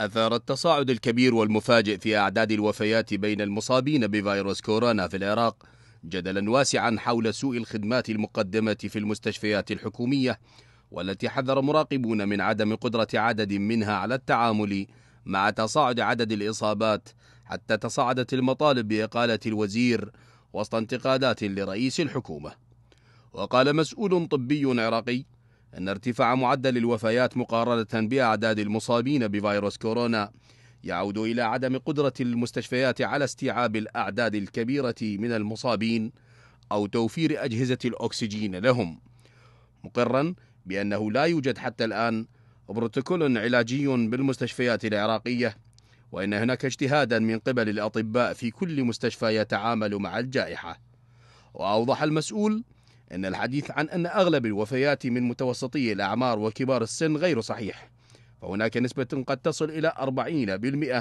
أثار التصاعد الكبير والمفاجئ في أعداد الوفيات بين المصابين بفيروس كورونا في العراق جدلا واسعا حول سوء الخدمات المقدمة في المستشفيات الحكومية والتي حذر مراقبون من عدم قدرة عدد منها على التعامل مع تصاعد عدد الإصابات حتى تصاعدت المطالب بإقالة الوزير وسط انتقادات لرئيس الحكومة وقال مسؤول طبي عراقي أن ارتفاع معدل الوفيات مقارنة بأعداد المصابين بفيروس كورونا يعود إلى عدم قدرة المستشفيات على استيعاب الأعداد الكبيرة من المصابين أو توفير أجهزة الأكسجين لهم مقرا بأنه لا يوجد حتى الآن بروتوكول علاجي بالمستشفيات العراقية وإن هناك اجتهادا من قبل الأطباء في كل مستشفى يتعامل مع الجائحة وأوضح المسؤول أن الحديث عن أن أغلب الوفيات من متوسطي الأعمار وكبار السن غير صحيح فهناك نسبة قد تصل إلى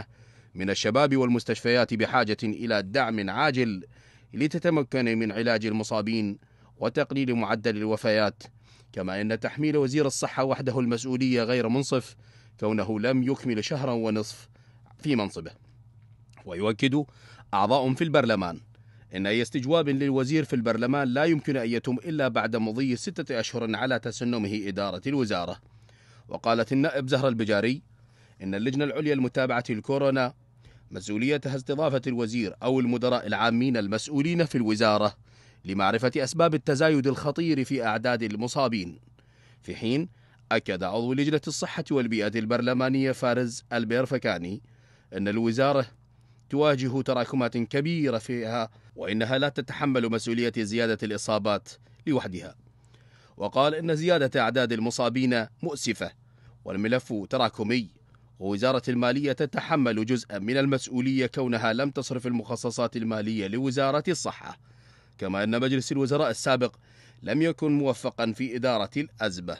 40% من الشباب والمستشفيات بحاجة إلى دعم عاجل لتتمكن من علاج المصابين وتقليل معدل الوفيات كما أن تحميل وزير الصحة وحده المسؤولية غير منصف كونه لم يكمل شهرا ونصف في منصبه ويؤكد أعضاء في البرلمان إن أي استجواب للوزير في البرلمان لا يمكن أن يتم إلا بعد مضي ستة أشهر على تسنمه إدارة الوزارة وقالت النائب زهرة البجاري إن اللجنة العليا المتابعة الكورونا مسؤوليتها استضافة الوزير أو المدراء العامين المسؤولين في الوزارة لمعرفة أسباب التزايد الخطير في أعداد المصابين في حين أكد عضو لجنة الصحة والبيئة البرلمانية فارز البيرفكاني أن الوزارة تواجه تراكمات كبيرة فيها وإنها لا تتحمل مسؤولية زيادة الإصابات لوحدها وقال إن زيادة أعداد المصابين مؤسفة والملف تراكمي ووزارة المالية تتحمل جزءا من المسؤولية كونها لم تصرف المخصصات المالية لوزارة الصحة كما أن مجلس الوزراء السابق لم يكن موفقا في إدارة الأزمة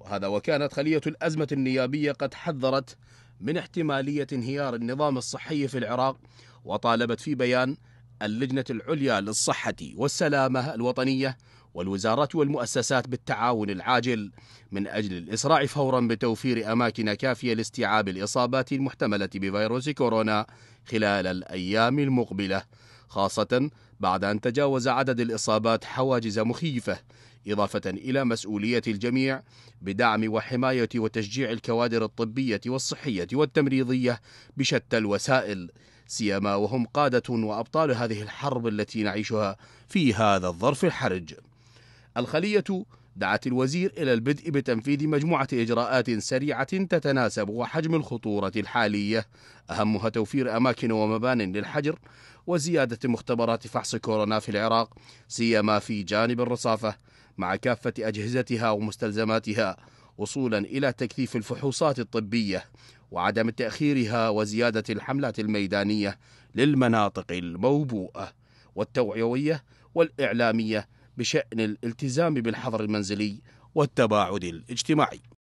وهذا وكانت خلية الأزمة النيابية قد حذرت من احتمالية انهيار النظام الصحي في العراق وطالبت في بيان اللجنة العليا للصحة والسلامة الوطنية والوزارات والمؤسسات بالتعاون العاجل من أجل الإسراع فورا بتوفير أماكن كافية لاستيعاب الإصابات المحتملة بفيروس كورونا خلال الأيام المقبلة خاصة بعد أن تجاوز عدد الإصابات حواجز مخيفة إضافة إلى مسؤولية الجميع بدعم وحماية وتشجيع الكوادر الطبية والصحية والتمريضية بشتى الوسائل سيما وهم قادة وأبطال هذه الحرب التي نعيشها في هذا الظرف الحرج الخلية دعت الوزير إلى البدء بتنفيذ مجموعة إجراءات سريعة تتناسب وحجم الخطورة الحالية أهمها توفير أماكن ومبان للحجر وزيادة مختبرات فحص كورونا في العراق سيما في جانب الرصافة مع كافة أجهزتها ومستلزماتها وصولا إلى تكثيف الفحوصات الطبية وعدم تأخيرها وزيادة الحملات الميدانية للمناطق الموبوءة والتوعوية والإعلامية بشأن الالتزام بالحظر المنزلي والتباعد الاجتماعي